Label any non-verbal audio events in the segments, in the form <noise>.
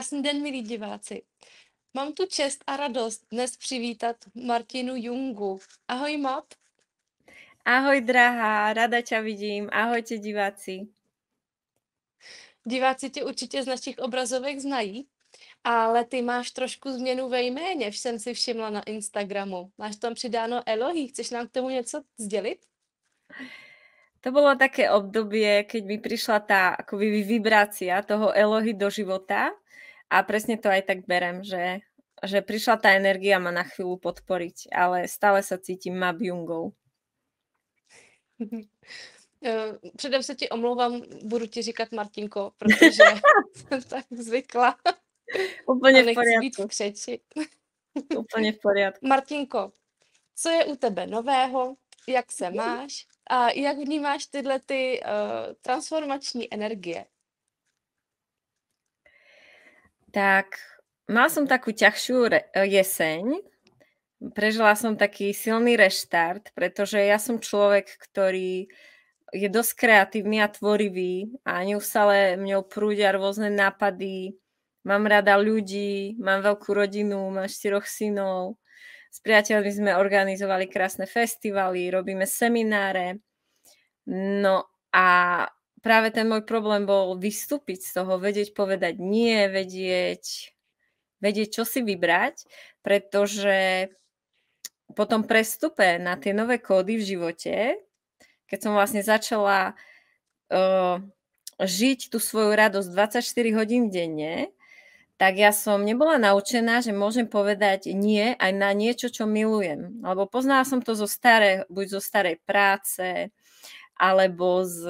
Krásný den, milí diváci. Mám tu čest a radost dnes přivítat Martinu Jungu. Ahoj, mat. Ahoj, drahá, rada ťa vidím. Ahojte, diváci. Diváci tě určitě z našich obrazovek znají, ale ty máš trošku změnu ve jméně, jsem si všimla na Instagramu. Máš tam přidáno Elohy, chceš nám k tomu něco sdělit? To bolo také obdobie, keď mi prišla tá akoby vibrácia toho Elohy do života a presne to aj tak berem, že, že prišla tá energia ma na chvíľu podporiť, ale stále sa cítim map Jungou. <laughs> Eh, předem se ti omlouvám, budu ti říkat Martinko, protože jsem tak zvykla. Úplně v poriadku. Být v křeči. v poriadku. Martinko, co je u tebe nového, jak se máš a jak vnímáš tyhle ty uh, transformační energie? tak mal som takú ťažšiu jeseň. Prežila som taký silný reštart, pretože ja som človek, ktorý je dosť kreatívny a tvorivý a neustále mňou prúdia rôzne nápady. Mám rada ľudí, mám veľkú rodinu, mám štyroch synov. S priateľmi sme organizovali krásne festivaly, robíme semináre. No a práve ten môj problém bol vystúpiť z toho, vedieť povedať nie, vedieť, vedieť čo si vybrať, pretože po tom prestupe na tie nové kódy v živote, keď som vlastne začala uh, žiť tú svoju radosť 24 hodín denne, tak ja som nebola naučená, že môžem povedať nie aj na niečo, čo milujem. Alebo poznala som to zo staré, buď zo starej práce, alebo z,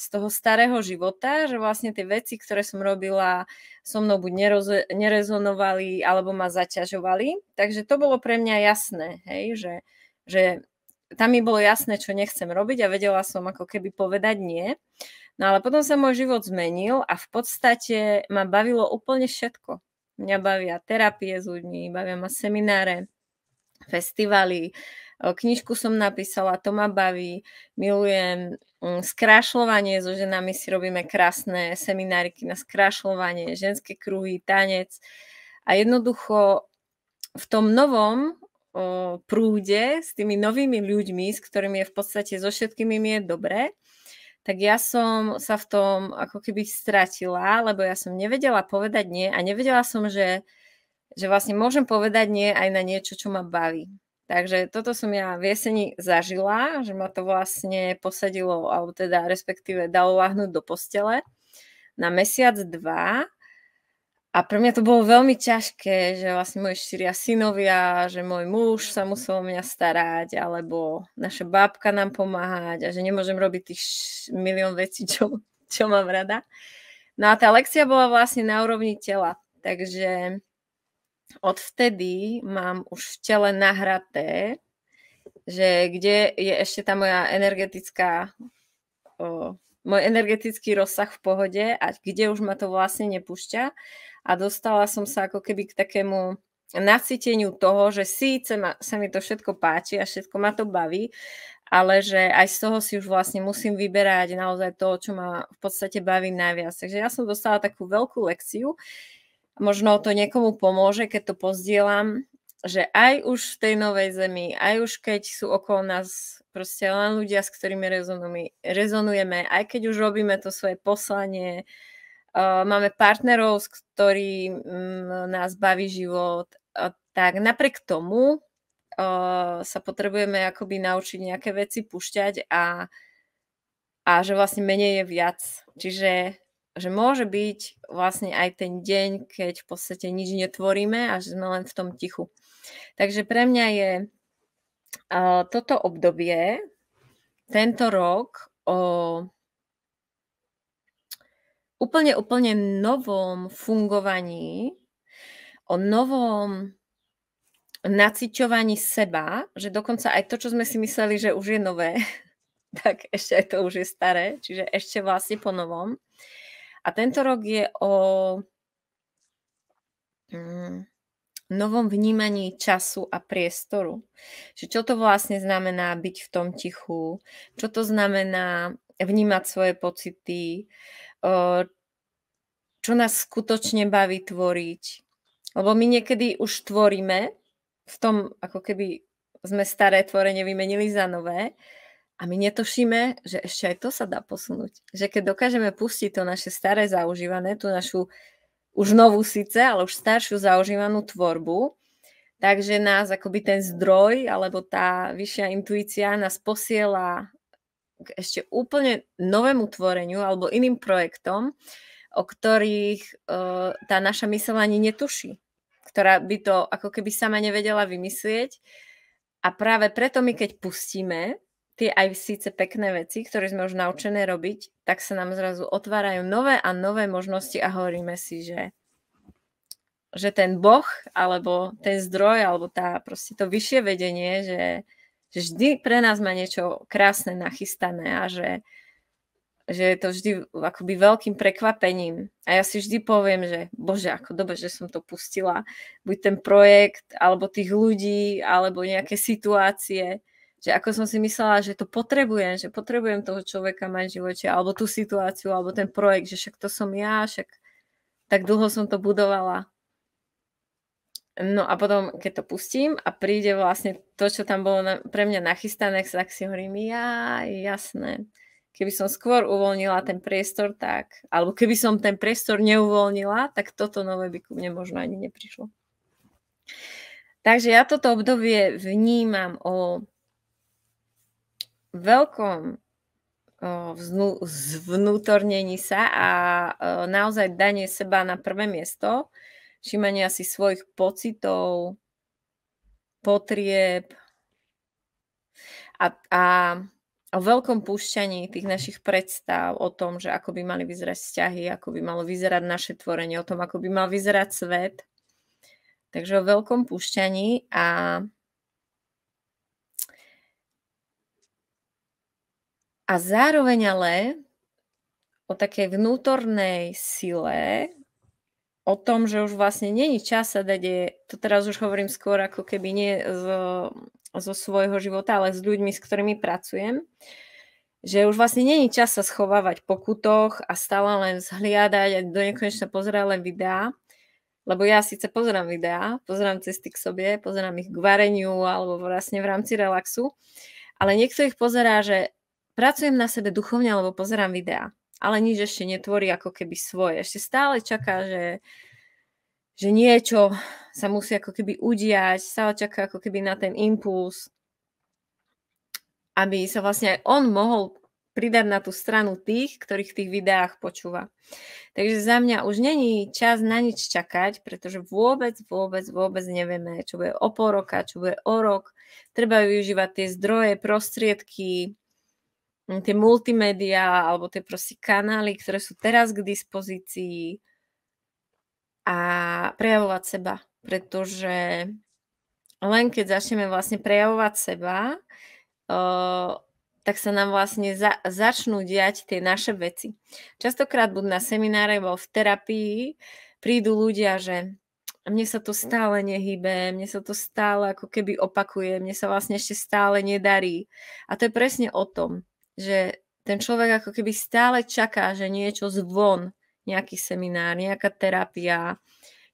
z toho starého života, že vlastne tie veci, ktoré som robila, so mnou buď neroz, nerezonovali, alebo ma zaťažovali. Takže to bolo pre mňa jasné, hej, že, že tam mi bolo jasné, čo nechcem robiť a vedela som ako keby povedať nie. No ale potom sa môj život zmenil a v podstate ma bavilo úplne všetko. Mňa bavia terapie s ľuďmi, bavia ma semináre, festivaly, uh, Knižku som napísala, to ma baví, milujem mm, skrášľovanie, so ženami si robíme krásne semináriky na skrášľovanie, ženské kruhy, tanec a jednoducho v tom novom prúde s tými novými ľuďmi, s ktorými je v podstate so všetkými mi je dobré, tak ja som sa v tom ako keby stratila, lebo ja som nevedela povedať nie a nevedela som, že, že vlastne môžem povedať nie aj na niečo, čo ma baví. Takže toto som ja v jeseni zažila, že ma to vlastne posadilo, alebo teda respektíve dalo lahnúť do postele na mesiac, dva. A pre mňa to bolo veľmi ťažké, že vlastne moje štyria synovia, že môj muž sa musel o mňa starať, alebo naša bábka nám pomáhať a že nemôžem robiť tých milión vecí, čo, čo mám rada. No a tá lekcia bola vlastne na úrovni tela. Takže odvtedy mám už v tele nahraté, že kde je ešte tá moja energetická, o, môj energetický rozsah v pohode a kde už ma to vlastne nepúšťa. A dostala som sa ako keby k takému nacíteniu toho, že síce ma, sa mi to všetko páči a všetko ma to baví, ale že aj z toho si už vlastne musím vyberať naozaj to, čo ma v podstate baví najviac. Takže ja som dostala takú veľkú lekciu, možno to niekomu pomôže, keď to pozdielam, že aj už v tej novej zemi, aj už keď sú okolo nás proste len ľudia, s ktorými rezonujeme, aj keď už robíme to svoje poslanie, máme partnerov, s ktorým mm, nás baví život, tak napriek tomu sa potrebujeme akoby naučiť nejaké veci pušťať a, a že vlastne menej je viac. Čiže že môže byť vlastne aj ten deň, keď v podstate nič netvoríme a že sme len v tom tichu. Takže pre mňa je uh, toto obdobie, tento rok o úplne, úplne novom fungovaní, o novom naciťovaní seba, že dokonca aj to, čo sme si mysleli, že už je nové, <laughs> tak ešte aj to už je staré, čiže ešte vlastne po novom. A tento rok je o mm, novom vnímaní času a priestoru. Že čo to vlastne znamená byť v tom tichu, čo to znamená vnímať svoje pocity, čo nás skutočne baví tvoriť. Lebo my niekedy už tvoríme, v tom ako keby sme staré tvorenie vymenili za nové, a my netošíme, že ešte aj to sa dá posunúť. Že keď dokážeme pustiť to naše staré zaužívané, tú našu už novú síce, ale už staršiu zaužívanú tvorbu, takže nás akoby ten zdroj alebo tá vyššia intuícia nás posiela k ešte úplne novému tvoreniu alebo iným projektom, o ktorých uh, tá naša mysel ani netuší, ktorá by to ako keby sama nevedela vymyslieť. A práve preto my keď pustíme tie aj síce pekné veci, ktoré sme už naučené robiť, tak sa nám zrazu otvárajú nové a nové možnosti a hovoríme si, že, že ten boh, alebo ten zdroj, alebo tá, proste to vyššie vedenie, že, že vždy pre nás má niečo krásne nachystané a že, že je to vždy akoby veľkým prekvapením. A ja si vždy poviem, že bože, ako dobre, že som to pustila. Buď ten projekt, alebo tých ľudí, alebo nejaké situácie že ako som si myslela, že to potrebujem, že potrebujem toho človeka mať v živote, alebo tú situáciu, alebo ten projekt, že však to som ja, však tak dlho som to budovala. No a potom, keď to pustím a príde vlastne to, čo tam bolo na, pre mňa nachystané, tak si hovorím, ja, jasné. Keby som skôr uvoľnila ten priestor, tak, alebo keby som ten priestor neuvoľnila, tak toto nové by ku mne možno ani neprišlo. Takže ja toto obdobie vnímam o veľkom zvnútornení sa a naozaj danie seba na prvé miesto, všímania si svojich pocitov, potrieb a, a o veľkom púšťaní tých našich predstav o tom, že ako by mali vyzerať vzťahy, ako by malo vyzerať naše tvorenie, o tom, ako by mal vyzerať svet. Takže o veľkom púšťaní a A zároveň ale o takej vnútornej sile, o tom, že už vlastne není čas sa dať, to teraz už hovorím skôr ako keby nie zo, zo svojho života, ale s ľuďmi, s ktorými pracujem, že už vlastne není čas sa schovávať po kutoch a stále len zhliadať a do nekonečna pozerať len videá, lebo ja síce pozerám videá, pozerám cesty k sobie, pozerám ich k vareniu alebo vlastne v rámci relaxu, ale niekto ich pozerá, že Pracujem na sebe duchovne, lebo pozerám videá, ale nič ešte netvorí ako keby svoje. Ešte stále čaká, mhm. že, že niečo sa musí ako keby udiať, stále čaká ako keby na ten impuls, aby sa vlastne aj on mohol pridať na tú stranu tých, ktorých v tých videách počúva. Takže za mňa už není čas na nič čakať, pretože vôbec, vôbec, vôbec nevieme, čo bude o pol roka, čo bude o rok. Treba využívať tie zdroje, prostriedky, Hm, tie multimédia alebo tie proste kanály, ktoré sú teraz k dispozícii a prejavovať seba, pretože len keď začneme vlastne prejavovať seba, tak sa nám vlastne za, začnú diať tie naše veci. Častokrát buď na semináre alebo v terapii prídu ľudia, že mne sa to stále nehybe, mne sa to stále ako keby opakuje, mne sa vlastne ešte stále nedarí. A to je presne o tom že ten človek ako keby stále čaká, že niečo zvon, nejaký seminár, nejaká terapia,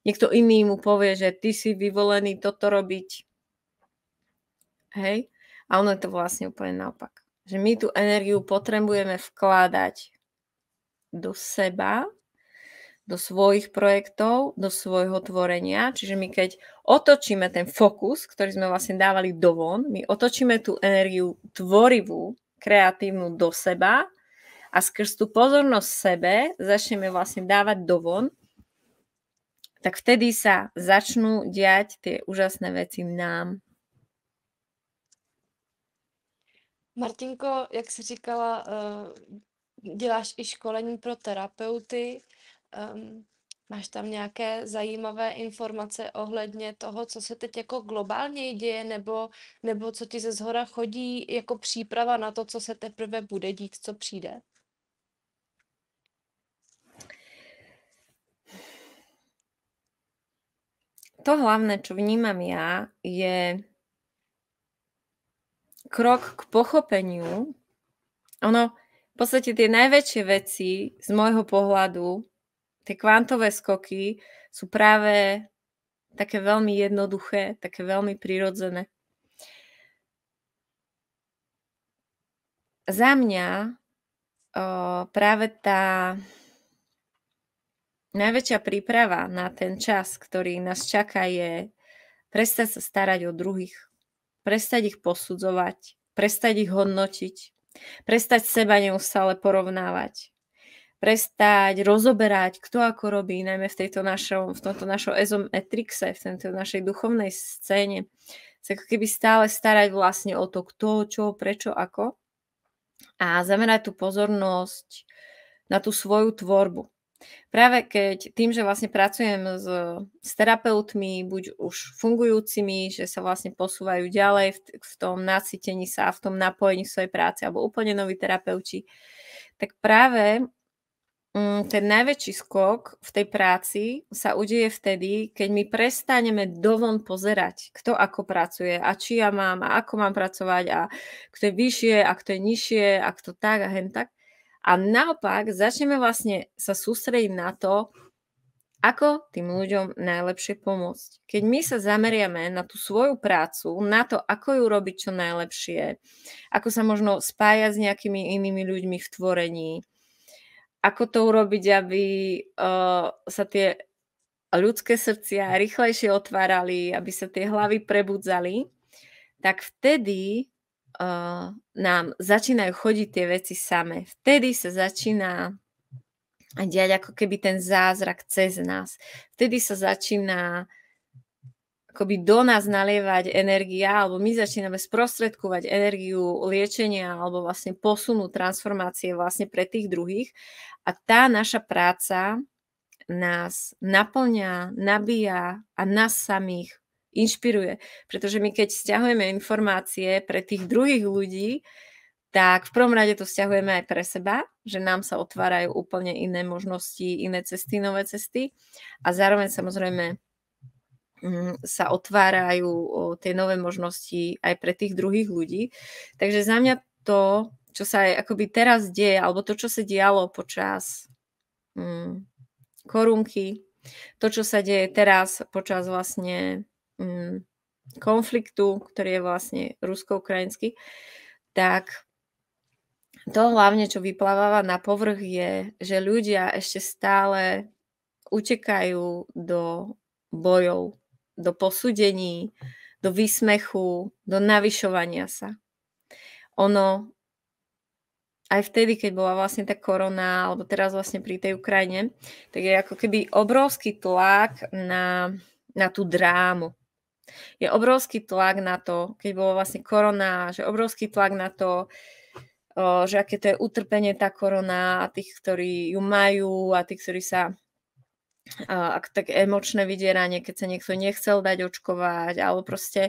niekto iný mu povie, že ty si vyvolený toto robiť. Hej? A ono je to vlastne úplne naopak. Že my tú energiu potrebujeme vkladať do seba, do svojich projektov, do svojho tvorenia. Čiže my keď otočíme ten fokus, ktorý sme vlastne dávali dovon, my otočíme tú energiu tvorivú, kreatívnu do seba a skrz tú pozornosť sebe začneme vlastne dávať dovon, tak vtedy sa začnú diať tie úžasné veci nám. Martinko, jak si říkala, eh, děláš i školení pro terapeuty. Ehm, Máš tam nějaké zajímavé informace ohledně toho, co se teď jako globálně děje, nebo, nebo co ti ze zhora chodí jako příprava na to, co se teprve bude dít, co přijde? To hlavné, čo vnímam ja, je krok k pochopeniu. Ono, v podstate tie najväčšie veci z môjho pohľadu tie kvantové skoky sú práve také veľmi jednoduché, také veľmi prirodzené. Za mňa o, práve tá najväčšia príprava na ten čas, ktorý nás čaká, je prestať sa starať o druhých, prestať ich posudzovať, prestať ich hodnotiť, prestať seba neustále porovnávať, prestať rozoberať, kto ako robí, najmä v, tejto našom, v tomto našom ezometrixe, v tejto našej duchovnej scéne. Sa ako keby stále starať vlastne o to, kto, čo, prečo, ako. A zamerať tú pozornosť na tú svoju tvorbu. Práve keď tým, že vlastne pracujem s, s terapeutmi, buď už fungujúcimi, že sa vlastne posúvajú ďalej v, v tom nacítení sa, v tom napojení svojej práce, alebo úplne noví terapeuti, tak práve Mm, ten najväčší skok v tej práci sa udeje vtedy, keď my prestaneme dovon pozerať, kto ako pracuje a či ja mám a ako mám pracovať a kto je vyššie a kto je nižšie a kto tak a hen tak. A naopak začneme vlastne sa sústrediť na to, ako tým ľuďom najlepšie pomôcť. Keď my sa zameriame na tú svoju prácu, na to, ako ju robiť čo najlepšie, ako sa možno spájať s nejakými inými ľuďmi v tvorení, ako to urobiť, aby uh, sa tie ľudské srdcia rýchlejšie otvárali, aby sa tie hlavy prebudzali, tak vtedy uh, nám začínajú chodiť tie veci same. Vtedy sa začína diať ako keby ten zázrak cez nás. Vtedy sa začína akoby do nás nalievať energia, alebo my začíname sprostredkovať energiu liečenia alebo vlastne posunu transformácie vlastne pre tých druhých. A tá naša práca nás naplňa, nabíja a nás samých inšpiruje. Pretože my keď stiahujeme informácie pre tých druhých ľudí, tak v prvom rade to stiahujeme aj pre seba, že nám sa otvárajú úplne iné možnosti, iné cesty, nové cesty. A zároveň samozrejme Mm, sa otvárajú tie nové možnosti aj pre tých druhých ľudí. Takže za mňa to, čo sa aj akoby teraz deje, alebo to, čo sa dialo počas mm, korunky, to, čo sa deje teraz počas vlastne mm, konfliktu, ktorý je vlastne rusko-ukrajinský, tak to hlavne, čo vypláva na povrch, je, že ľudia ešte stále utekajú do bojov do posúdení, do výsmechu, do navyšovania sa. Ono aj vtedy, keď bola vlastne tá korona, alebo teraz vlastne pri tej Ukrajine, tak je ako keby obrovský tlak na, na tú drámu. Je obrovský tlak na to, keď bola vlastne korona, že obrovský tlak na to, že aké to je utrpenie tá korona a tých, ktorí ju majú a tých, ktorí sa ak tak emočné vydieranie, keď sa niekto nechcel dať očkovať, alebo proste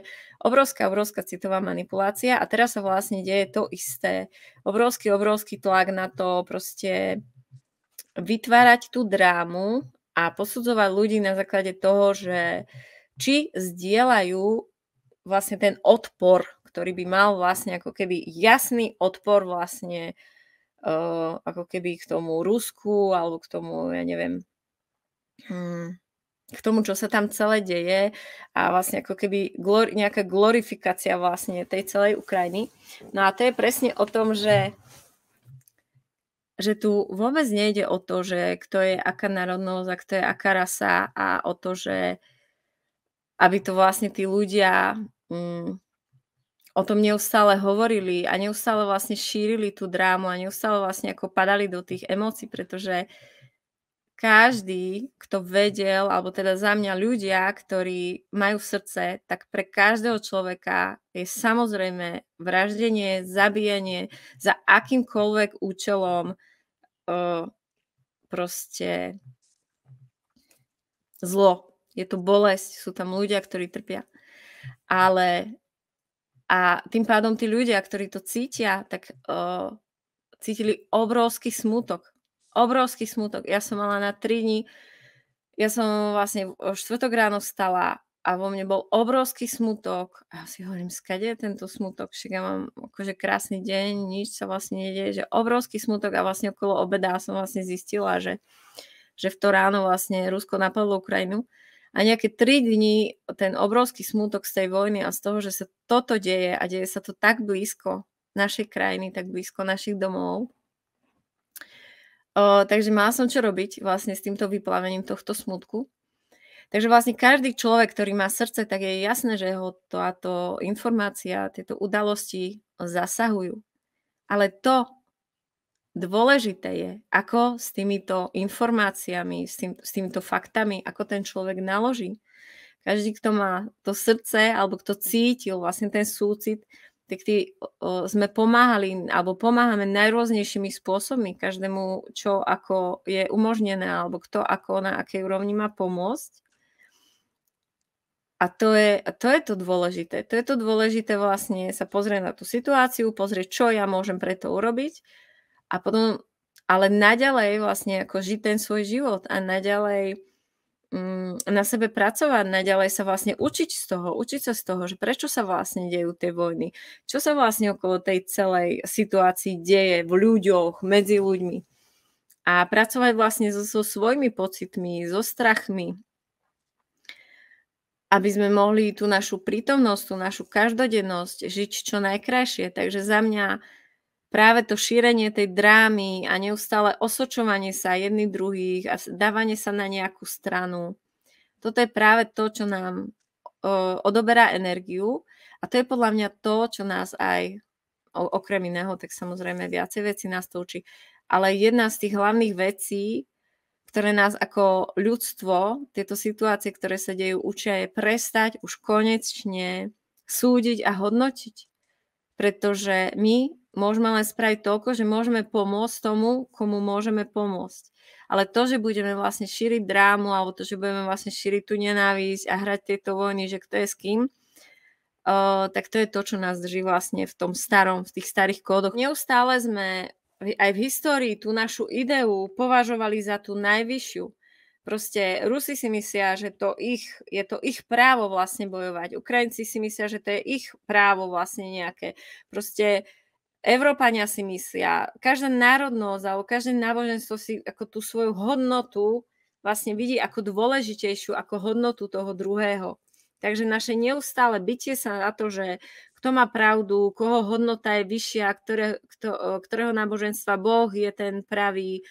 obrovská, obrovská citová manipulácia a teraz sa vlastne deje to isté. Obrovský, obrovský tlak na to proste vytvárať tú drámu a posudzovať ľudí na základe toho, že či zdieľajú vlastne ten odpor, ktorý by mal vlastne ako keby jasný odpor vlastne uh, ako keby k tomu Rusku alebo k tomu, ja neviem, Hm. k tomu, čo sa tam celé deje a vlastne ako keby glori, nejaká glorifikácia vlastne tej celej Ukrajiny. No a to je presne o tom, že že tu vôbec nejde o to, že kto je aká národnosť a kto je aká rasa a o to, že aby to vlastne tí ľudia mm, o tom neustále hovorili a neustále vlastne šírili tú drámu a neustále vlastne ako padali do tých emócií, pretože uh, každý, kto vedel, alebo teda za mňa ľudia, ktorí majú v srdce, tak pre každého človeka je samozrejme vraždenie, zabíjanie za akýmkoľvek účelom proste zlo. Je to bolesť, sú tam ľudia, ktorí trpia. Ale a tým pádom tí ľudia, ktorí to cítia, tak cítili obrovský smutok obrovský smutok. Ja som mala na 3 dní, ja som vlastne o štvrtok ráno stala a vo mne bol obrovský smutok. A ja si hovorím, skade je tento smutok? Však ja mám akože krásny deň, nič sa vlastne nedieje, že obrovský smutok a vlastne okolo obeda som vlastne zistila, že, že v to ráno vlastne Rusko napadlo Ukrajinu. A nejaké tri dni ten obrovský smutok z tej vojny a z toho, že sa toto deje a deje sa to tak blízko našej krajiny, tak blízko našich domov, Uh, takže mala som čo robiť vlastne s týmto vyplavením tohto smutku. Takže vlastne každý človek, ktorý má srdce, tak je jasné, že ho táto informácia, tieto udalosti zasahujú. Ale to dôležité je, ako s týmito informáciami, s, tým, s týmito faktami, ako ten človek naloží. Každý, kto má to srdce alebo kto cítil vlastne ten súcit, o, sme pomáhali alebo pomáhame najrôznejšími spôsobmi každému, čo ako je umožnené alebo kto ako na akej úrovni má pomôcť. A to je, to je to dôležité. To je to dôležité vlastne sa pozrieť na tú situáciu, pozrieť, čo ja môžem pre to urobiť a potom, ale naďalej vlastne ako žiť ten svoj život a naďalej Mm, na sebe pracovať, naďalej sa vlastne učiť z toho, učiť sa z toho, že prečo sa vlastne dejú tie vojny, čo sa vlastne okolo tej celej situácii deje v ľuďoch, medzi ľuďmi. A pracovať vlastne so, so svojimi pocitmi, so strachmi, aby sme mohli tú našu prítomnosť, tú našu každodennosť žiť čo najkrajšie. Takže za mňa práve to šírenie tej drámy a neustále osočovanie sa jedných druhých a dávanie sa na nejakú stranu. Toto je práve to, čo nám odoberá energiu a to je podľa mňa to, čo nás aj, okrem iného, tak samozrejme viacej veci nás to učí, ale jedna z tých hlavných vecí, ktoré nás ako ľudstvo, tieto situácie, ktoré sa dejú, učia je prestať už konečne súdiť a hodnotiť. Pretože my môžeme len spraviť toľko, že môžeme pomôcť tomu, komu môžeme pomôcť. Ale to, že budeme vlastne šíriť drámu, alebo to, že budeme vlastne šíriť tú nenávisť a hrať tieto vojny, že kto je s kým, uh, tak to je to, čo nás drží vlastne v tom starom, v tých starých kódoch. Neustále sme aj v histórii tú našu ideu považovali za tú najvyššiu. Proste Rusi si myslia, že to ich, je to ich právo vlastne bojovať. Ukrajinci si myslia, že to je ich právo vlastne nejaké. Proste uh, Európania si myslia, každá národnosť alebo každé náboženstvo si ako tú svoju hodnotu vlastne vidí ako dôležitejšiu, ako hodnotu toho druhého. Takže naše neustále bytie sa na to, že kto má pravdu, koho hodnota je vyššia, ktoré, kto, ktorého náboženstva Boh je ten pravý,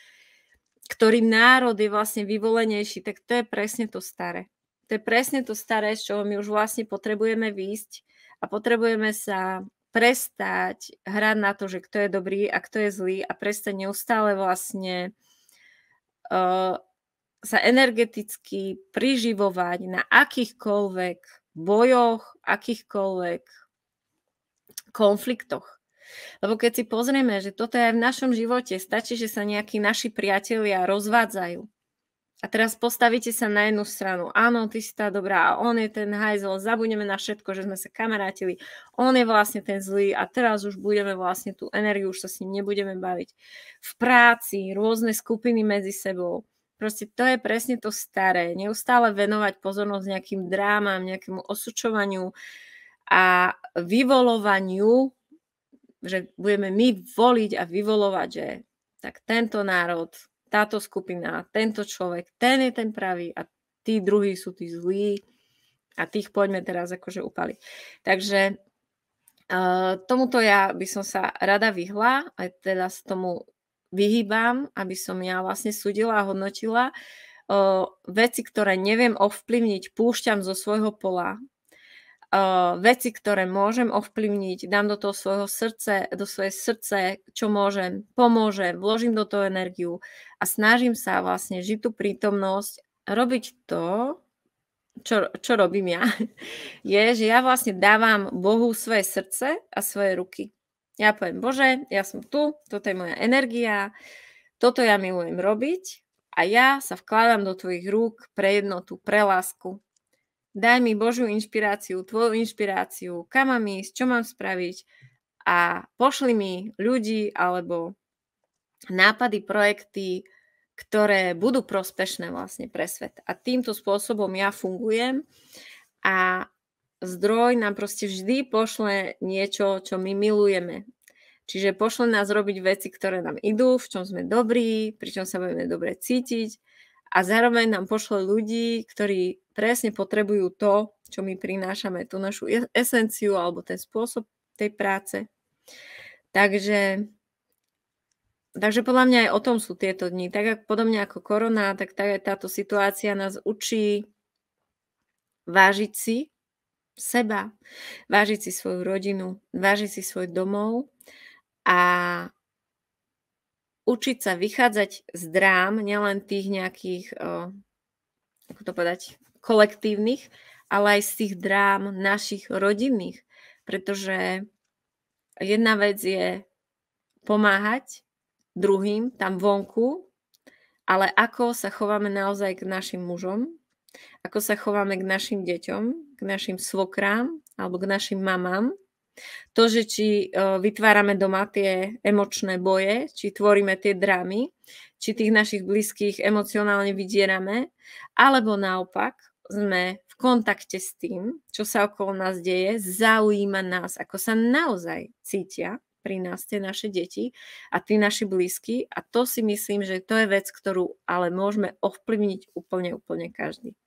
ktorý národ je vlastne vyvolenejší, tak to je presne to staré. To je presne to staré, z čoho my už vlastne potrebujeme výjsť a potrebujeme sa prestať hrať na to, že kto je dobrý a kto je zlý a prestať neustále vlastne uh, sa energeticky priživovať na akýchkoľvek bojoch, akýchkoľvek konfliktoch. Lebo keď si pozrieme, že toto je aj v našom živote, stačí, že sa nejakí naši priatelia rozvádzajú a teraz postavíte sa na jednu stranu. Áno, ty si tá dobrá a on je ten hajzel. Zabudneme na všetko, že sme sa kamarátili. On je vlastne ten zlý a teraz už budeme vlastne tú energiu, už sa s ním nebudeme baviť. V práci, rôzne skupiny medzi sebou. Proste to je presne to staré. Neustále venovať pozornosť nejakým drámam, nejakému osučovaniu a vyvolovaniu, že budeme my voliť a vyvolovať, že tak tento národ táto skupina, tento človek, ten je ten pravý a tí druhí sú tí zlí a tých poďme teraz akože upaliť. Takže uh, tomuto ja by som sa rada vyhla, aj teda s tomu vyhýbam, aby som ja vlastne súdila a hodnotila. Uh, veci, ktoré neviem ovplyvniť, púšťam zo svojho pola, Eh, veci, ktoré môžem ovplyvniť, dám do toho svojho srdce, do svoje srdce, čo môžem, pomôžem, vložím do toho energiu a snažím sa vlastne žiť tú prítomnosť, robiť to, čo, čo robím ja, <laughs> je, že ja vlastne dávam Bohu svoje srdce a svoje ruky. Ja poviem, Bože, ja som tu, toto je moja energia, toto ja milujem robiť a ja sa vkladám do tvojich rúk pre jednotu, pre lásku, Daj mi Božiu inšpiráciu, tvoju inšpiráciu, kam mám ísť, čo mám spraviť a pošli mi ľudí alebo nápady, projekty, ktoré budú prospešné vlastne pre svet. A týmto spôsobom ja fungujem a zdroj nám proste vždy pošle niečo, čo my milujeme. Čiže pošle nás robiť veci, ktoré nám idú, v čom sme dobrí, pri čom sa budeme dobre cítiť a zároveň nám pošle ľudí, ktorí presne potrebujú to, čo my prinášame, tú našu esenciu alebo ten spôsob tej práce. Takže, takže podľa mňa aj o tom sú tieto dni. Tak podobne ako korona, tak, tak aj táto situácia nás učí vážiť si seba, vážiť si svoju rodinu, vážiť si svoj domov a učiť sa vychádzať z drám, nielen tých nejakých, eh, ako to povedať, kolektívnych, ale aj z tých drám našich rodinných. Pretože jedna vec je pomáhať druhým tam vonku, ale ako sa chováme naozaj k našim mužom, ako sa chováme k našim deťom, k našim svokrám alebo k našim mamám, to, že či e, vytvárame doma tie emočné boje, či tvoríme tie drámy, či tých našich blízkych emocionálne vydierame, alebo naopak sme v kontakte s tým, čo sa okolo nás deje, zaujíma nás, ako sa naozaj cítia pri nás tie naše deti a tí naši blízky. A to si myslím, že to je vec, ktorú ale môžeme ovplyvniť úplne, úplne každý.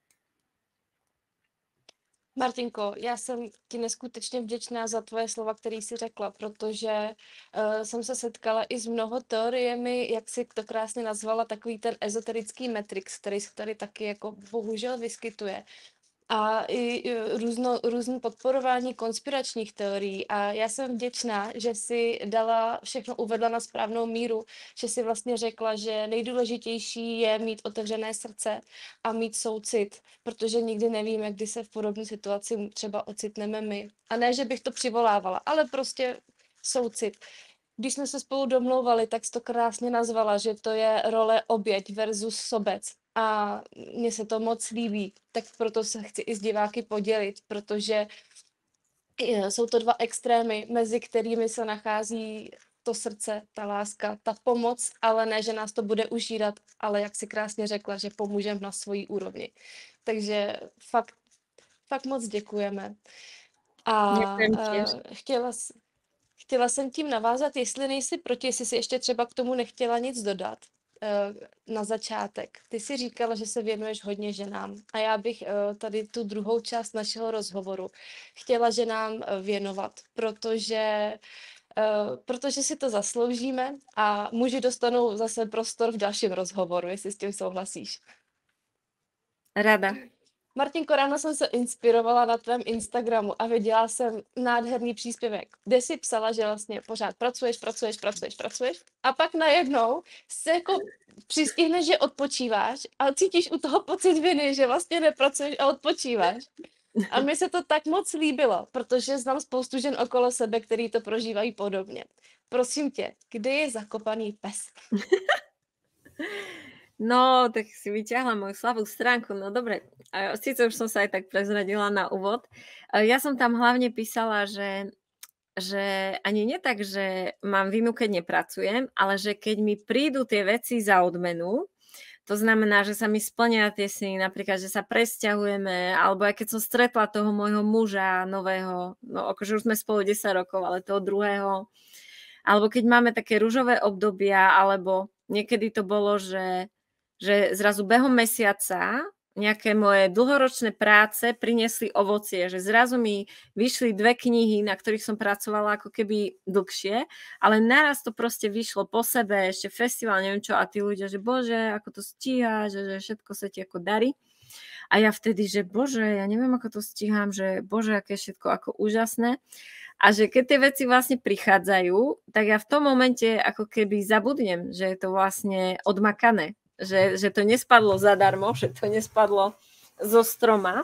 Martinko, já jsem ti neskutečně vděčná za tvoje slova, které jsi řekla, protože uh, jsem se setkala i s mnoho teoriemi, jak jsi to krásně nazvala, takový ten ezoterický metrix, který se tady taky jako bohužel vyskytuje a i různo, různé podporování konspiračních teorií. A já jsem vděčná, že si dala všechno, uvedla na správnou míru, že si vlastně řekla, že nejdůležitější je mít otevřené srdce a mít soucit, protože nikdy nevíme, kdy se v podobné situaci třeba ocitneme my. A ne, že bych to přivolávala, ale prostě soucit. Když jsme se spolu domlouvali, tak jsi to krásně nazvala, že to je role oběť versus sobec a mně se to moc líbí, tak proto se chci i s diváky podělit, protože e, jsou to dva extrémy, mezi kterými se nachází to srdce, ta láska, ta pomoc, ale ne, že nás to bude užírat, ale jak si krásně řekla, že pomůžeme na svojí úrovni. Takže fakt, fakt moc děkujeme. A e, chtěla, chtěla jsem tím navázat, jestli nejsi proti, jestli si ještě třeba k tomu nechtěla nic dodat. Eh, na začátek. Ty si říkala, že se věnuješ hodně ženám a já bych eh, tady tu druhou část našeho rozhovoru chtěla ženám eh, věnovat, protože protože si to zasloužíme a muži dostanou zase prostor v dalším rozhovoru, jestli s tím souhlasíš. Rada. Martinko, ráno jsem se inspirovala na tvém Instagramu a viděla jsem nádherný příspěvek, kde si psala, že vlastně pořád pracuješ, pracuješ, pracuješ, pracuješ a pak najednou se jako přistihneš, že odpočíváš a cítíš u toho pocit viny, že vlastně nepracuješ a odpočíváš. A mi se to tak moc líbilo, protože znám spoustu žen okolo sebe, který to prožívají podobně. Prosím tě, kde je zakopaný pes? <laughs> No, tak si vyťahla moju slabú stránku. No dobre, síce už som sa aj tak prezradila na úvod. Ja som tam hlavne písala, že, že ani nie tak, že mám vinu, keď nepracujem, ale že keď mi prídu tie veci za odmenu, to znamená, že sa mi splnia tie sny, napríklad, že sa presťahujeme, alebo aj keď som stretla toho môjho muža nového, no akože už sme spolu 10 rokov, ale toho druhého, alebo keď máme také rúžové obdobia, alebo niekedy to bolo, že že zrazu behom mesiaca nejaké moje dlhoročné práce priniesli ovocie, že zrazu mi vyšli dve knihy, na ktorých som pracovala ako keby dlhšie, ale naraz to proste vyšlo po sebe, ešte festival, neviem čo, a tí ľudia, že bože, ako to stíha, že, že všetko sa ti ako darí. A ja vtedy, že bože, ja neviem, ako to stíham, že bože, aké všetko ako úžasné. A že keď tie veci vlastne prichádzajú, tak ja v tom momente ako keby zabudnem, že je to vlastne odmakané, že, že to nespadlo zadarmo, že to nespadlo zo stroma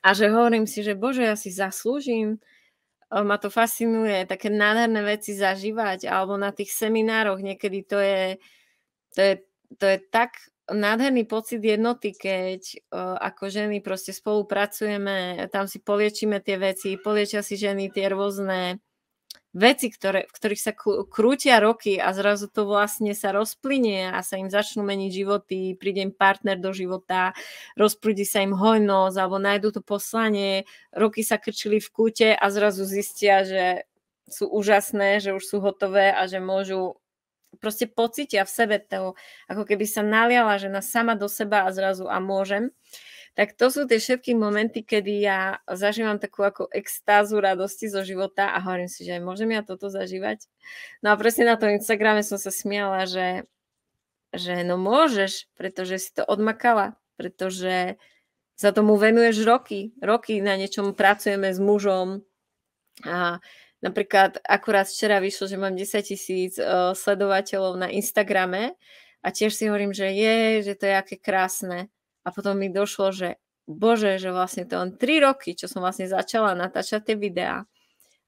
a že hovorím si, že bože, ja si zaslúžim, e, ma to fascinuje, také nádherné veci zažívať, alebo na tých seminároch niekedy to je, to je, to je tak nádherný pocit jednoty, keď o, e, ako ženy proste spolupracujeme, tam si poliečíme tie veci, poliečia si ženy tie rôzne veci, ktoré, v ktorých sa krútia roky a zrazu to vlastne sa rozplynie a sa im začnú meniť životy, príde im partner do života, rozprúdi sa im hojnosť alebo nájdu to poslanie, roky sa krčili v kúte a zrazu zistia, že sú úžasné, že už sú hotové a že môžu proste pocítia v sebe to, ako keby sa naliala žena sama do seba a zrazu a môžem. Uh, tak to sú tie všetky momenty, kedy ja zažívam takú ako extázu radosti zo života a hovorím si, že môžem ja toto zažívať. No a presne na tom Instagrame som sa smiala, že, že no môžeš, pretože si to odmakala, pretože sa tomu venuješ roky. Roky na niečom pracujeme s mužom a Napríklad akurát včera vyšlo, že mám 10 tisíc e, sledovateľov na Instagrame a tiež si hovorím, že je, že to je aké krásne. A potom mi došlo, že bože, že vlastne to len 3 roky, čo som vlastne začala natáčať tie videá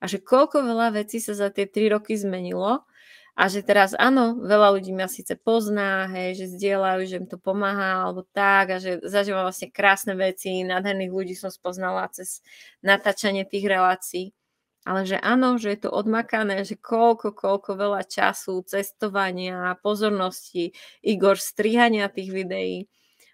a že koľko veľa vecí sa za tie 3 roky zmenilo a že teraz áno, veľa ľudí ma síce pozná, hej, že zdieľajú, že im to pomáha alebo tak a že zažívam vlastne krásne veci, nádherných ľudí som spoznala cez natáčanie tých relácií. Ale že áno, že je to odmakané, že koľko, koľko veľa času, cestovania, pozornosti, Igor, strihania tých videí.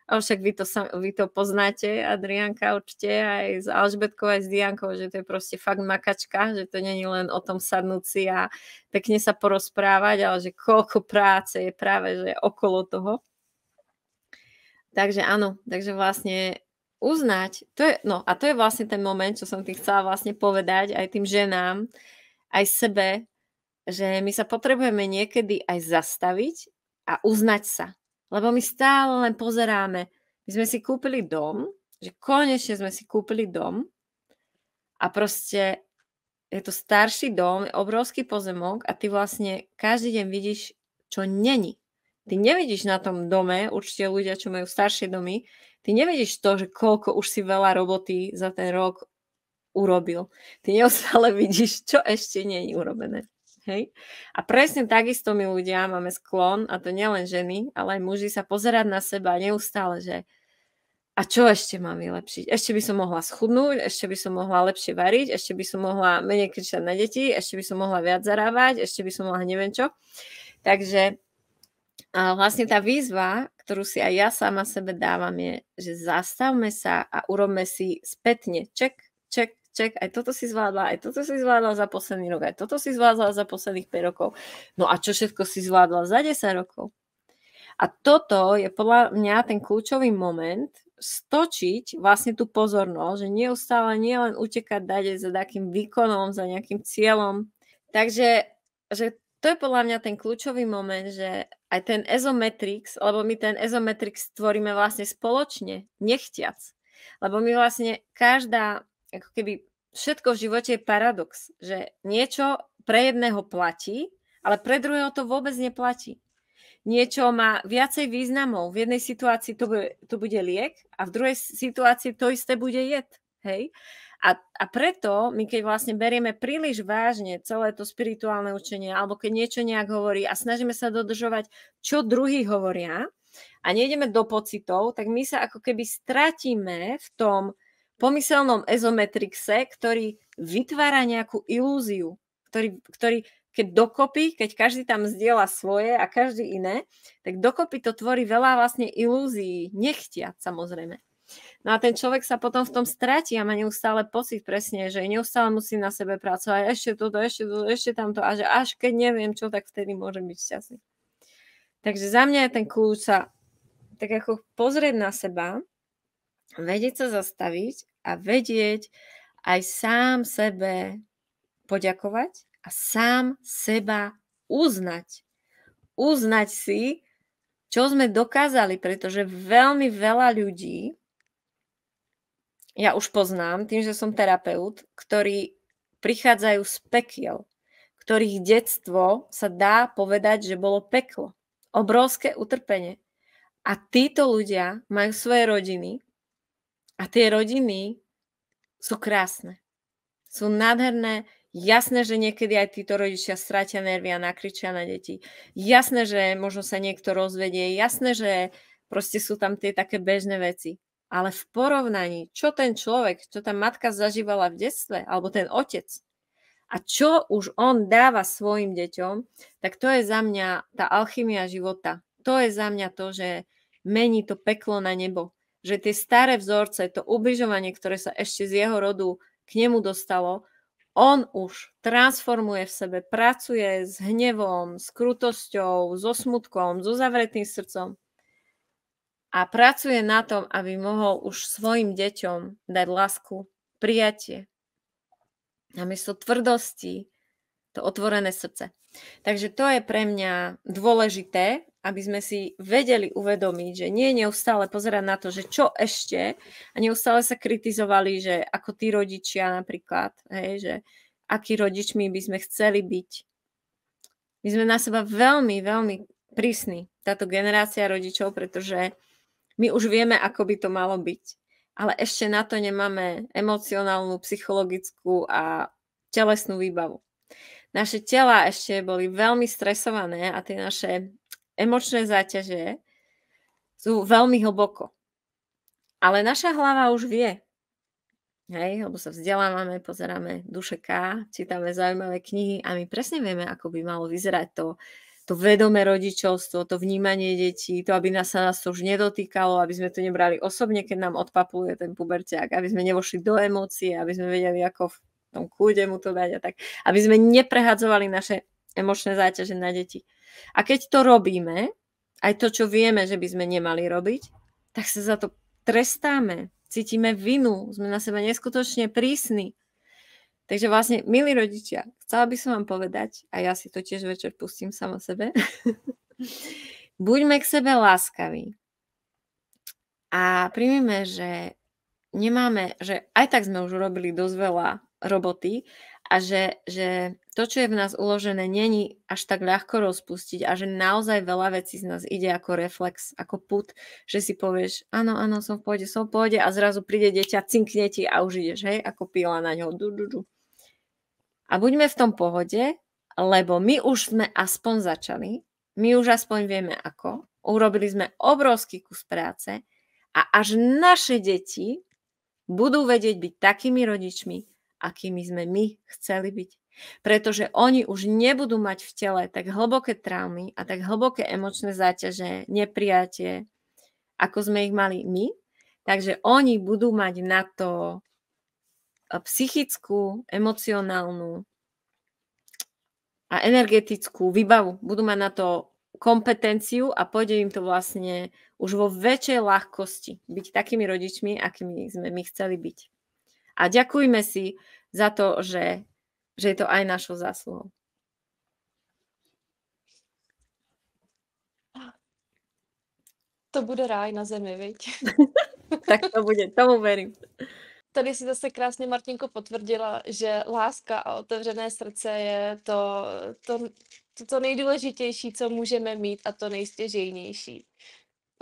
Avšak však vy to, sa, vy to poznáte, Adrianka určite, aj s Alžbetkou, aj s Diankou, že to je proste fakt makačka, že to není len o tom sadnúť si a pekne sa porozprávať, ale že koľko práce je práve že okolo toho. Takže áno, takže vlastne uznať, to je, no a to je vlastne ten moment, čo som ti chcela vlastne povedať aj tým ženám, aj sebe, že my sa potrebujeme niekedy aj zastaviť a uznať sa lebo my stále len pozeráme. My sme si kúpili dom, hm? že konečne sme si kúpili dom a proste je to starší dom, obrovský pozemok a ty vlastne každý deň vidíš, čo není. Ty nevidíš na tom dome, určite ľudia, čo majú staršie domy, ty nevidíš to, že koľko už si veľa roboty za ten rok urobil. Ty neustále <laughs> vidíš, čo ešte nie je urobené. Hej? A presne takisto my ľudia máme sklon, a to nielen ženy, ale aj muži, sa pozerať na seba neustále, že a čo ešte mám vylepšiť? Ešte by som mohla schudnúť, ešte by som mohla lepšie variť, ešte by som mohla menej kričať na deti, ešte by som mohla viac zarábať, ešte by som mohla neviem čo. Takže a vlastne tá výzva, ktorú si aj ja sama sebe dávam je, že zastavme sa a urobme si spätne ček, ček, ček, aj toto si zvládla, aj toto si zvládla za posledný rok, aj toto si zvládla za posledných 5 rokov. No a čo všetko si zvládla za 10 rokov? A toto je podľa mňa ten kľúčový moment, stočiť vlastne tú pozornosť, že neustále nielen utekať dať za takým výkonom, za nejakým cieľom. Takže že to je podľa mňa ten kľúčový moment, že aj ten ezometrix, lebo my ten ezometrix tvoríme vlastne spoločne, nechtiac. Lebo my vlastne každá ako keby všetko v živote je paradox, že niečo pre jedného platí, ale pre druhého to vôbec neplatí. Niečo má viacej významov. V jednej situácii to bude, to bude liek a v druhej situácii to isté bude jed. Hej? A, a preto my, keď vlastne berieme príliš vážne celé to spirituálne učenie, alebo keď niečo nejak hovorí a snažíme sa dodržovať, čo druhý hovoria a nejdeme do pocitov, tak my sa ako keby stratíme v tom, pomyselnom ezometrixe, ktorý vytvára nejakú ilúziu, ktorý, ktorý keď dokopy, keď každý tam zdieľa svoje a každý iné, tak dokopy to tvorí veľa vlastne ilúzií, nechtiať samozrejme. No a ten človek sa potom v tom stratí a má neustále pocit presne, že neustále musí na sebe pracovať, ešte toto, ešte toto, ešte tamto a že až keď neviem čo, tak vtedy môžem byť šťastný. Takže za mňa je ten kľúč sa tak ako pozrieť na seba, vedieť sa zastaviť a vedieť aj sám sebe poďakovať a sám seba uznať. Uznať si, čo sme dokázali, pretože veľmi veľa ľudí, ja už poznám, tým, že som terapeut, ktorí prichádzajú z pekiel, ktorých detstvo sa dá povedať, že bolo peklo. Obrovské utrpenie. A títo ľudia majú svoje rodiny, a tie rodiny sú krásne. Sú nádherné. Jasné, že niekedy aj títo rodičia stratia nervy a nakričia na deti. Jasné, že možno sa niekto rozvedie. Jasné, že proste sú tam tie také bežné veci. Ale v porovnaní, čo ten človek, čo tá matka zažívala v detstve, alebo ten otec, a čo už on dáva svojim deťom, tak to je za mňa tá alchymia života. To je za mňa to, že mení to peklo na nebo že tie staré vzorce, to ubližovanie, ktoré sa ešte z jeho rodu k nemu dostalo, on už transformuje v sebe, pracuje s hnevom, s krutosťou, so smutkom, so zavretým srdcom a pracuje na tom, aby mohol už svojim deťom dať lásku, prijatie, namiesto tvrdosti, to otvorené srdce. Takže to je pre mňa dôležité, aby sme si vedeli uvedomiť, že nie neustále pozerať na to, že čo ešte a neustále sa kritizovali, že ako tí rodičia napríklad, hej, že akí rodičmi by sme chceli byť. My sme na seba veľmi, veľmi prísni, táto generácia rodičov, pretože my už vieme, ako by to malo byť. Ale ešte na to nemáme emocionálnu, psychologickú a telesnú výbavu. Naše tela ešte boli veľmi stresované a tie naše emočné záťaže sú veľmi hlboko. Ale naša hlava už vie. Hej, lebo sa vzdelávame, pozeráme duše K, čítame zaujímavé knihy a my presne vieme, ako by malo vyzerať to, to vedomé rodičovstvo, to vnímanie detí, to, aby nás sa nás to už nedotýkalo, aby sme to nebrali osobne, keď nám odpapuje ten puberťák, aby sme nevošli do emócie, aby sme vedeli, ako v tom kúde mu to dať a tak, aby sme neprehadzovali naše emočné záťaže na deti. A keď to robíme, aj to, čo vieme, že by sme nemali robiť, tak sa za to trestáme, cítime vinu, sme na seba neskutočne prísni. Takže vlastne, milí rodičia, chcela by som vám povedať, a ja si to tiež večer pustím sama sebe, <laughs> buďme k sebe láskaví a príjmime, že nemáme, že aj tak sme už urobili dosť veľa roboty a že, že to, čo je v nás uložené, není až tak ľahko rozpustiť a že naozaj veľa vecí z nás ide ako reflex, ako put, že si povieš, áno, áno, som v pôde, som v pôde a zrazu príde dieťa, cinkne ti a už ideš, hej, ako píla na ňo. Du, du, du. A buďme v tom pohode, lebo my už sme aspoň začali, my už aspoň vieme ako, urobili sme obrovský kus práce a až naše deti budú vedieť byť takými rodičmi, akými sme my chceli byť. Pretože oni už nebudú mať v tele tak hlboké traumy a tak hlboké emočné záťaže, nepriatie, ako sme ich mali my. Takže oni budú mať na to e, psychickú, emocionálnu a energetickú výbavu. Budú mať na to kompetenciu a pôjde im to vlastne už vo väčšej ľahkosti byť takými rodičmi, akými sme my chceli byť. A ďakujme si za to, že, že je to aj našou zásluhou. To bude ráj na zemi, veď? <laughs> tak to bude, tomu verím. Tady si zase krásně Martinko potvrdila, že láska a otevřené srdce je to, to, to, to nejdůležitější, co můžeme mít a to nejstěžejnější.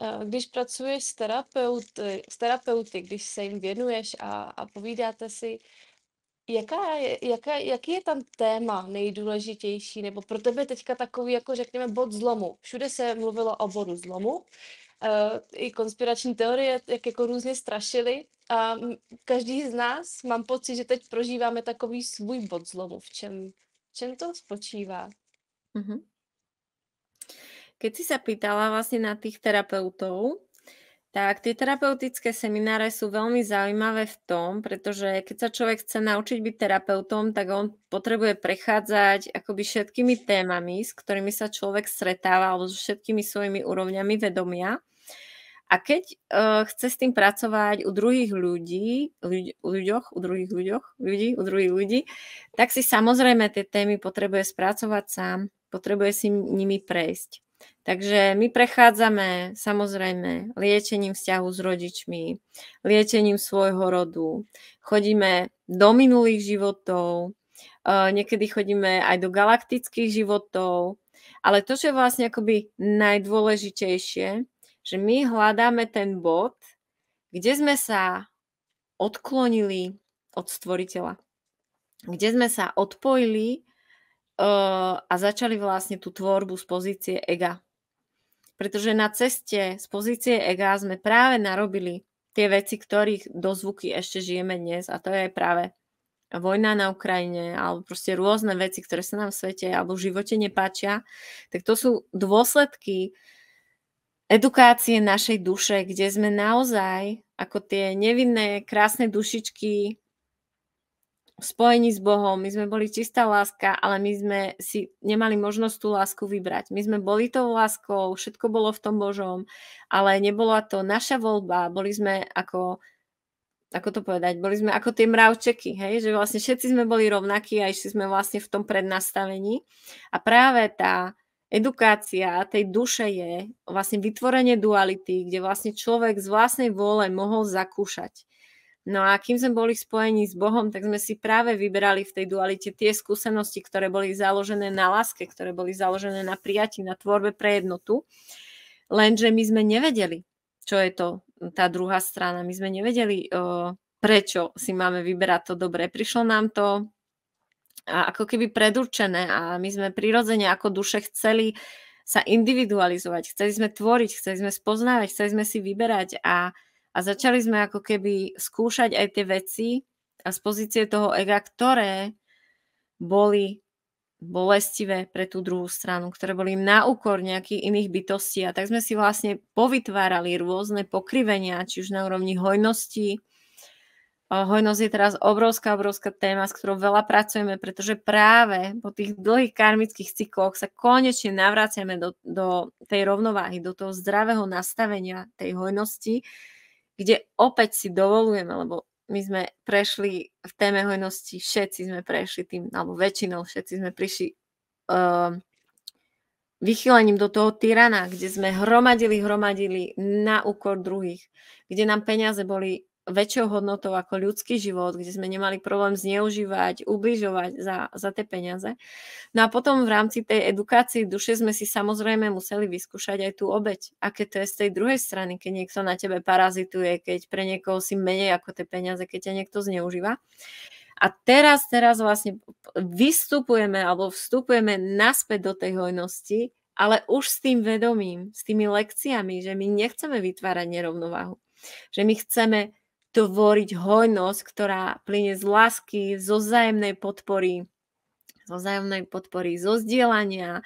Eh, když pracuješ s terapeuty, s terapeuty když se jim věnuješ a, a povídáte si, jaká je, jaká, jaký je tam téma nejdůležitější, nebo pro tebe teďka takový, jako řekněme, bod zlomu. Všude se mluvilo o bodu zlomu, Uh, i konspirační teorie, jak jako různě strašily. A každý z nás, mám pocit, že teď prožíváme takový svůj bod zlomu. V čem, v čem to spočívá? Mm-hmm. Keď si sa pýtala vlastne na tých terapeutov, tak tie terapeutické semináre sú veľmi zaujímavé v tom, pretože keď sa človek chce naučiť byť terapeutom, tak on potrebuje prechádzať akoby všetkými témami, s ktorými sa človek stretáva, alebo so všetkými svojimi úrovňami vedomia. A keď uh, chce s tým pracovať u druhých ľudí, ľuď, u ľuďoch, u druhých ľuďoch, ľudí, u druhých ľudí, tak si samozrejme tie témy potrebuje spracovať sám, potrebuje si nimi prejsť. Takže my prechádzame samozrejme liečením vzťahu s rodičmi, liečením svojho rodu, chodíme do minulých životov, e, niekedy chodíme aj do galaktických životov, ale to, čo je vlastne akoby najdôležitejšie, že my hľadáme ten bod, kde sme sa odklonili od stvoriteľa, kde sme sa odpojili a začali vlastne tú tvorbu z pozície ega. Pretože na ceste z pozície ega sme práve narobili tie veci, ktorých do zvuky ešte žijeme dnes a to je aj práve vojna na Ukrajine alebo proste rôzne veci, ktoré sa nám v svete alebo v živote nepáčia, tak to sú dôsledky edukácie našej duše, kde sme naozaj ako tie nevinné, krásne dušičky v spojení s Bohom, my sme boli čistá láska, ale my sme si nemali možnosť tú lásku vybrať. My sme boli tou láskou, všetko bolo v tom Božom, ale nebola to naša voľba, boli sme ako ako to povedať, boli sme ako tie mravčeky, hej? že vlastne všetci sme boli rovnakí a išli sme vlastne v tom prednastavení. A práve tá edukácia tej duše je vlastne vytvorenie duality, kde vlastne človek z vlastnej vôle mohol zakúšať No a kým sme boli spojení s Bohom, tak sme si práve vyberali v tej dualite tie skúsenosti, ktoré boli založené na láske, ktoré boli založené na prijatí, na tvorbe pre jednotu. Lenže my sme nevedeli, čo je to tá druhá strana. My sme nevedeli, prečo si máme vyberať to dobré. Prišlo nám to ako keby predurčené a my sme prirodzene ako duše chceli sa individualizovať, chceli sme tvoriť, chceli sme spoznávať, chceli sme si vyberať a a začali sme ako keby skúšať aj tie veci a z pozície toho ega, ktoré boli bolestivé pre tú druhú stranu, ktoré boli na úkor nejakých iných bytostí. A tak sme si vlastne povytvárali rôzne pokrivenia, či už na úrovni hojnosti. Hojnosť je teraz obrovská, obrovská téma, s ktorou veľa pracujeme, pretože práve po tých dlhých karmických cykloch sa konečne navráciame do, do tej rovnováhy, do toho zdravého nastavenia tej hojnosti, kde opäť si dovolujeme, lebo my sme prešli v téme hojnosti, všetci sme prešli tým, alebo väčšinou všetci sme prišli uh, vychýlením do toho tyrana, kde sme hromadili, hromadili na úkor druhých, kde nám peniaze boli väčšou hodnotou ako ľudský život, kde sme nemali problém zneužívať, ubližovať za, za tie peniaze. No a potom v rámci tej edukácie duše sme si samozrejme museli vyskúšať aj tú obeď. Aké to je z tej druhej strany, keď niekto na tebe parazituje, keď pre niekoho si menej ako tie peniaze, keď ťa niekto zneužíva. A teraz, teraz vlastne vystupujeme alebo vstupujeme naspäť do tej hojnosti, ale už s tým vedomím, s tými lekciami, že my nechceme vytvárať nerovnováhu. Že my chceme tvoriť hojnosť, ktorá plyne z lásky, zo zájemnej podpory, zo zájemnej podpory, zo zdieľania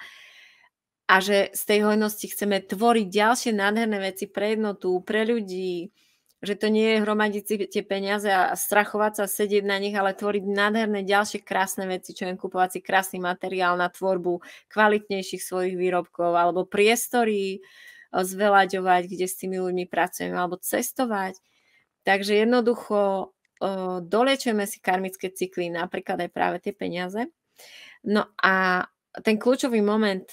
a že z tej hojnosti chceme tvoriť ďalšie nádherné veci pre jednotu, pre ľudí, že to nie je hromadiť si tie peniaze a strachovať sa, sedieť na nich, ale tvoriť nádherné ďalšie krásne veci, čo len kupovať si krásny materiál na tvorbu kvalitnejších svojich výrobkov alebo priestory eh, zvelaďovať, kde s tými ľuďmi pracujeme, alebo cestovať. Takže jednoducho dolečujeme si karmické cykly, napríklad aj práve tie peniaze. No a ten kľúčový moment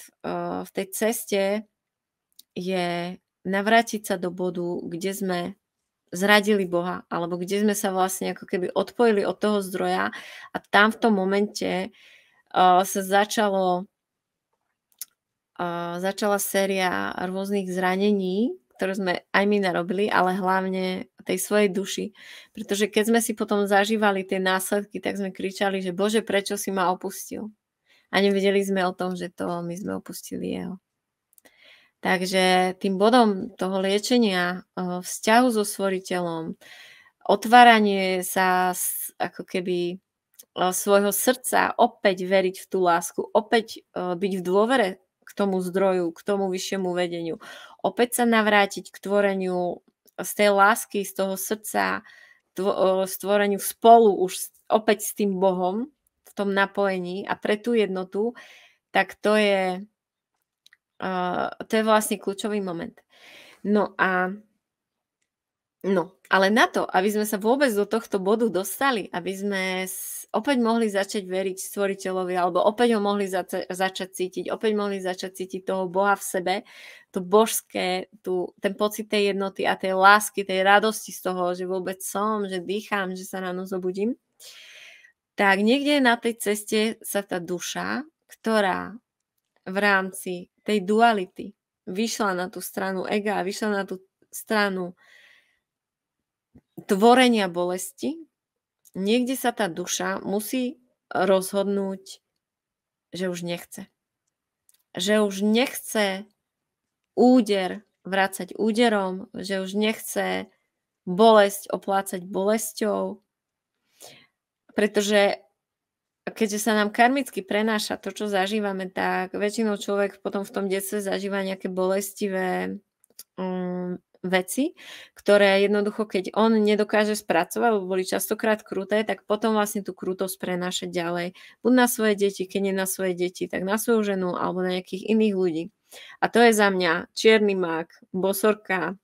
v tej ceste je navrátiť sa do bodu, kde sme zradili Boha, alebo kde sme sa vlastne ako keby odpojili od toho zdroja a tam v tom momente uh, sa začalo uh, začala séria rôznych zranení, ktorú sme aj my narobili, ale hlavne tej svojej duši. Pretože keď sme si potom zažívali tie následky, tak sme kričali, že Bože, prečo si ma opustil? A nevedeli sme o tom, že to my sme opustili jeho. Takže tým bodom toho liečenia, vzťahu so svoriteľom, otváranie sa ako keby svojho srdca, opäť veriť v tú lásku, opäť byť v dôvere k tomu zdroju, k tomu vyššiemu vedeniu, opäť sa navrátiť k tvoreniu z tej lásky, z toho srdca, stvoreniu spolu už opäť s tým Bohom v tom napojení a pre tú jednotu, tak to je, to je vlastne kľúčový moment. No a No, ale na to, aby sme sa vôbec do tohto bodu dostali, aby sme opäť mohli začať veriť stvoriteľovi, alebo opäť ho mohli zač- začať cítiť, opäť mohli začať cítiť toho Boha v sebe, to božské, tú, ten pocit tej jednoty a tej lásky, tej radosti z toho, že vôbec som, že dýcham, že sa ráno zobudím, tak niekde na tej ceste sa tá duša, ktorá v rámci tej duality vyšla na tú stranu ega, vyšla na tú stranu tvorenia bolesti, niekde sa tá duša musí rozhodnúť, že už nechce. Že už nechce úder vrácať úderom, že už nechce bolesť oplácať bolesťou, pretože keďže sa nám karmicky prenáša to, čo zažívame, tak väčšinou človek potom v tom detstve zažíva nejaké bolestivé um, veci, ktoré jednoducho, keď on nedokáže spracovať, lebo boli častokrát kruté, tak potom vlastne tú krutosť prenáša ďalej. Buď na svoje deti, keď nie na svoje deti, tak na svoju ženu alebo na nejakých iných ľudí. A to je za mňa čierny mák, bosorka,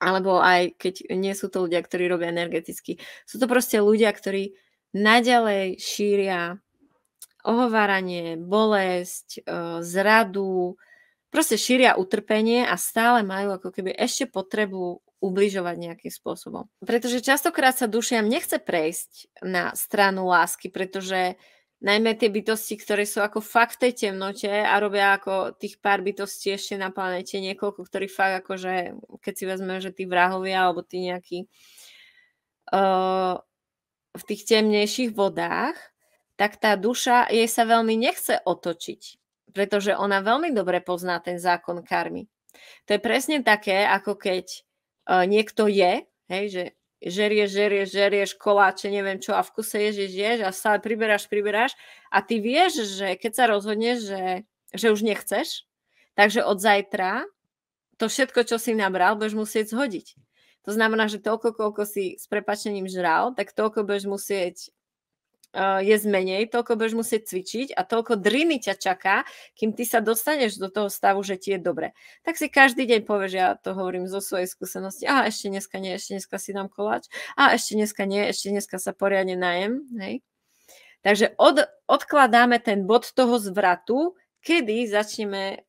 alebo aj keď nie sú to ľudia, ktorí robia energeticky. Sú to proste ľudia, ktorí naďalej šíria ohováranie, bolesť, eh, zradu, proste šíria utrpenie a stále majú ako keby ešte potrebu ubližovať nejakým spôsobom. Pretože častokrát sa dušiam nechce prejsť na stranu lásky, pretože najmä tie bytosti, ktoré sú ako fakt v tej temnote a robia ako tých pár bytostí ešte na planete niekoľko, ktorí fakt akože, keď si vezme, že tí vrahovia alebo tí nejakí uh, v tých temnejších vodách, tak tá duša, jej sa veľmi nechce otočiť pretože ona veľmi dobre pozná ten zákon karmy. To je presne také, ako keď uh, niekto je, hej, že žerie, žerie, žerieš koláče, neviem čo, a v kuse ježiš, ježiš, a stále priberáš, priberáš a ty vieš, že keď sa rozhodneš, že, že už nechceš, takže od zajtra to všetko, čo si nabral, budeš musieť zhodiť. To znamená, že toľko, koľko si s prepačením žral, tak toľko budeš musieť Eh, je zmenej, toľko budeš musieť cvičiť a toľko driny ťa čaká, kým ty sa dostaneš do toho stavu, že ti je dobre. Tak si každý deň povieš, ja to hovorím zo svojej skúsenosti, a ešte dneska nie, ešte dneska si dám koláč, a ešte dneska nie, ešte dneska sa poriadne najem. Hej? Takže od, odkladáme ten bod toho zvratu, kedy začneme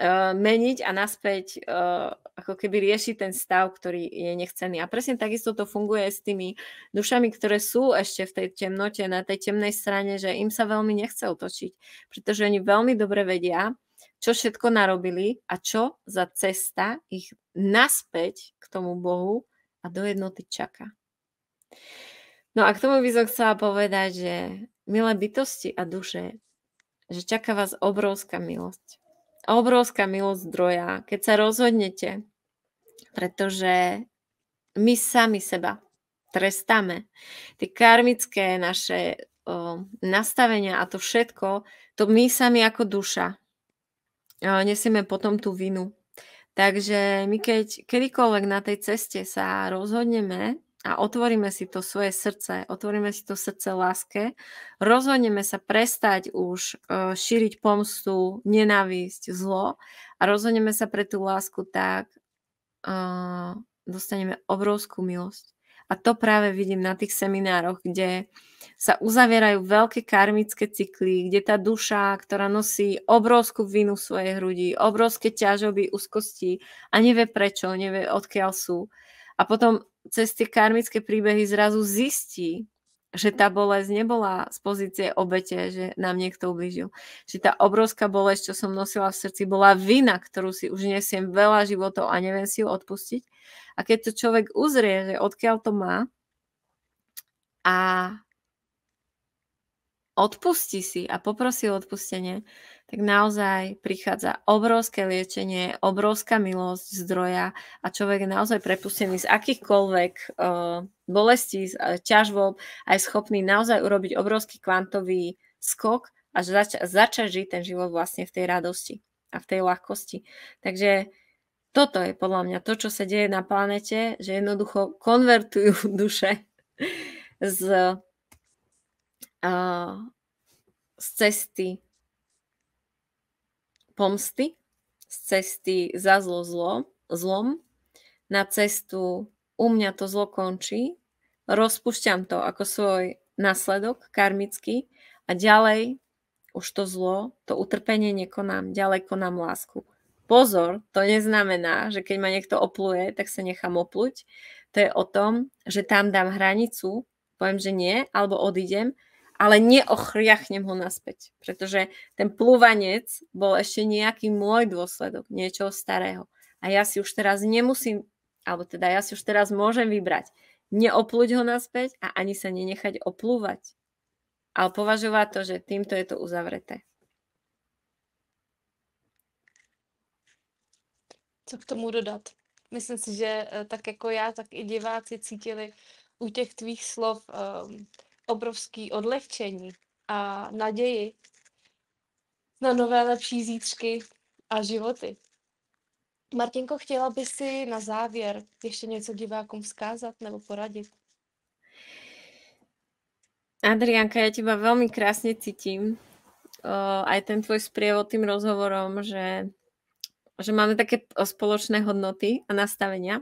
uh, meniť a naspäť uh, ako keby riešiť ten stav, ktorý je nechcený. A presne takisto to funguje s tými dušami, ktoré sú ešte v tej temnote, na tej temnej strane, že im sa veľmi nechce otočiť, pretože oni veľmi dobre vedia, čo všetko narobili a čo za cesta ich naspäť k tomu Bohu a do jednoty čaká. No a k tomu by som chcela povedať, že milé bytosti a duše, že čaká vás obrovská milosť obrovská milosť zdroja, keď sa rozhodnete, pretože my sami seba trestáme. Tie karmické naše o, nastavenia a to všetko, to my sami ako duša o, nesieme potom tú vinu. Takže my keď kedykoľvek na tej ceste sa rozhodneme a otvoríme si to svoje srdce, otvoríme si to srdce láske, rozhodneme sa prestať už e, šíriť pomstu, nenávisť, zlo a rozhodneme sa pre tú lásku tak, e, dostaneme obrovskú milosť. A to práve vidím na tých seminároch, kde sa uzavierajú veľké karmické cykly, kde tá duša, ktorá nosí obrovskú vinu v svojej hrudi, obrovské ťažoby, úzkosti a nevie prečo, nevie odkiaľ sú. A potom cez tie karmické príbehy zrazu zistí, že tá bolesť nebola z pozície obete, že nám niekto ublížil. Že tá obrovská bolesť, čo som nosila v srdci, bola vina, ktorú si už nesiem veľa životov a neviem si ju odpustiť. A keď to človek uzrie, že odkiaľ to má a odpustí si a poprosí o odpustenie, tak naozaj prichádza obrovské liečenie, obrovská milosť zdroja a človek je naozaj prepustený z akýchkoľvek uh, bolestí, uh, eh, ťažvob a je schopný naozaj urobiť obrovský kvantový skok a zač- začať žiť ten život vlastne v tej radosti a v tej ľahkosti. Takže toto je podľa mňa to, čo sa deje na planete, že jednoducho konvertujú <laughs> duše z, uh, z cesty pomsty, z cesty za zlo zlo, zlom, na cestu u mňa to zlo končí, rozpúšťam to ako svoj následok karmický a ďalej už to zlo, to utrpenie nekonám, ďalej konám lásku. Pozor, to neznamená, že keď ma niekto opluje, tak sa nechám opluť. To je o tom, že tam dám hranicu, poviem, že nie, alebo odídem ale neochriachnem ho naspäť, pretože ten plúvanec bol ešte nejaký môj dôsledok, niečo starého. A ja si už teraz nemusím, alebo teda ja si už teraz môžem vybrať, neopluť ho naspäť a ani sa nenechať oplúvať. Ale považovať to, že týmto je to uzavreté. Co k tomu dodat? Myslím si, že eh, tak ako ja tak i diváci cítili u těch tvých slov um, obrovský odlehčení a naději na nové lepší zítřky a životy. Martinko, chtěla by si na závěr ještě něco divákům vzkázat nebo poradit? Adrianka, ja teba veľmi krásne cítim. a aj ten tvoj sprievod tým rozhovorom, že, že máme také spoločné hodnoty a nastavenia.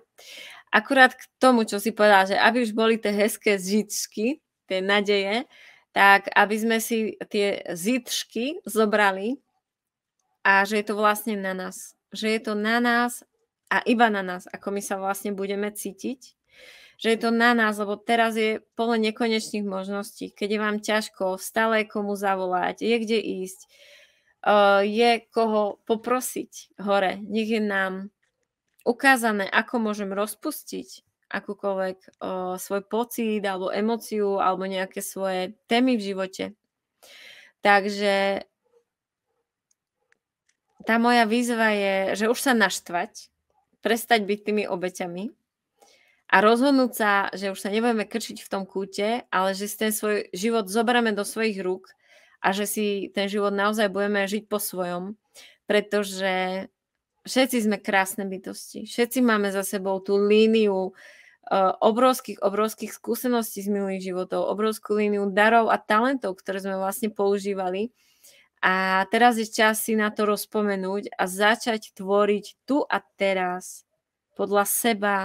Akurát k tomu, čo si povedala, že aby už boli tie hezké zžičky, tie nadeje, tak aby sme si tie zítřky zobrali a že je to vlastne na nás. Že je to na nás a iba na nás, ako my sa vlastne budeme cítiť. Že je to na nás, lebo teraz je pole nekonečných možností. Keď je vám ťažko, stále komu zavolať, je kde ísť, e, je koho poprosiť hore. Nech je nám ukázané, ako môžem rozpustiť, akúkoľvek o, svoj pocit alebo emociu alebo nejaké svoje témy v živote. Takže tá moja výzva je, že už sa naštvať, prestať byť tými obeťami a rozhodnúť sa, že už sa nebudeme krčiť v tom kúte, ale že si ten svoj život zoberieme do svojich rúk a že si ten život naozaj budeme žiť po svojom, pretože Všetci sme krásne bytosti. Všetci máme za sebou tú líniu e, obrovských, obrovských skúseností z minulých životov, obrovskú líniu darov a talentov, ktoré sme vlastne používali. A teraz je čas si na to rozpomenúť a začať tvoriť tu a teraz podľa seba,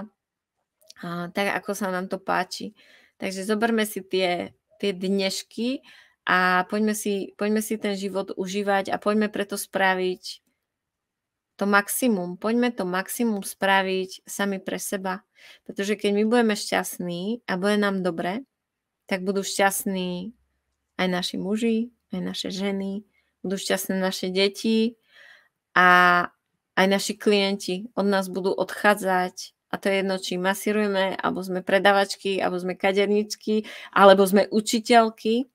tak ako sa nám to páči. Takže zoberme si tie, tie dnešky a poďme si, poďme si ten život užívať a poďme preto spraviť to maximum. Poďme to maximum spraviť sami pre seba. Pretože keď my budeme šťastní a bude nám dobre, tak budú šťastní aj naši muži, aj naše ženy, budú šťastné naše deti a aj naši klienti od nás budú odchádzať a to je jedno, či masírujeme, alebo sme predavačky, alebo sme kaderničky, alebo sme učiteľky,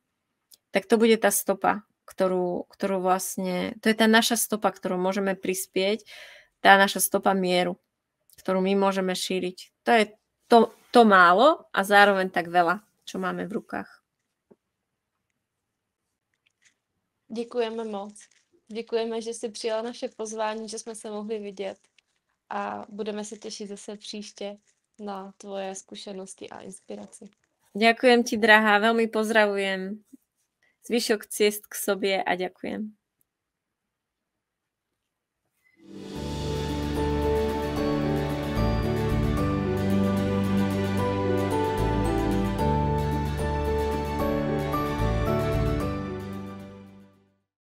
tak to bude tá stopa ktorú, ktorú vlastne, to je tá naša stopa, ktorú môžeme prispieť, tá naša stopa mieru, ktorú my môžeme šíriť. To je to, to málo a zároveň tak veľa, čo máme v rukách. Ďakujeme moc. Ďakujeme, že si prijala naše pozvání, že sme sa mohli vidět a budeme se tešiť zase příště na tvoje zkušenosti a inspiraci. Ďakujem ti, drahá, veľmi pozdravujem Zvyšok ciest k sobie a ďakujem.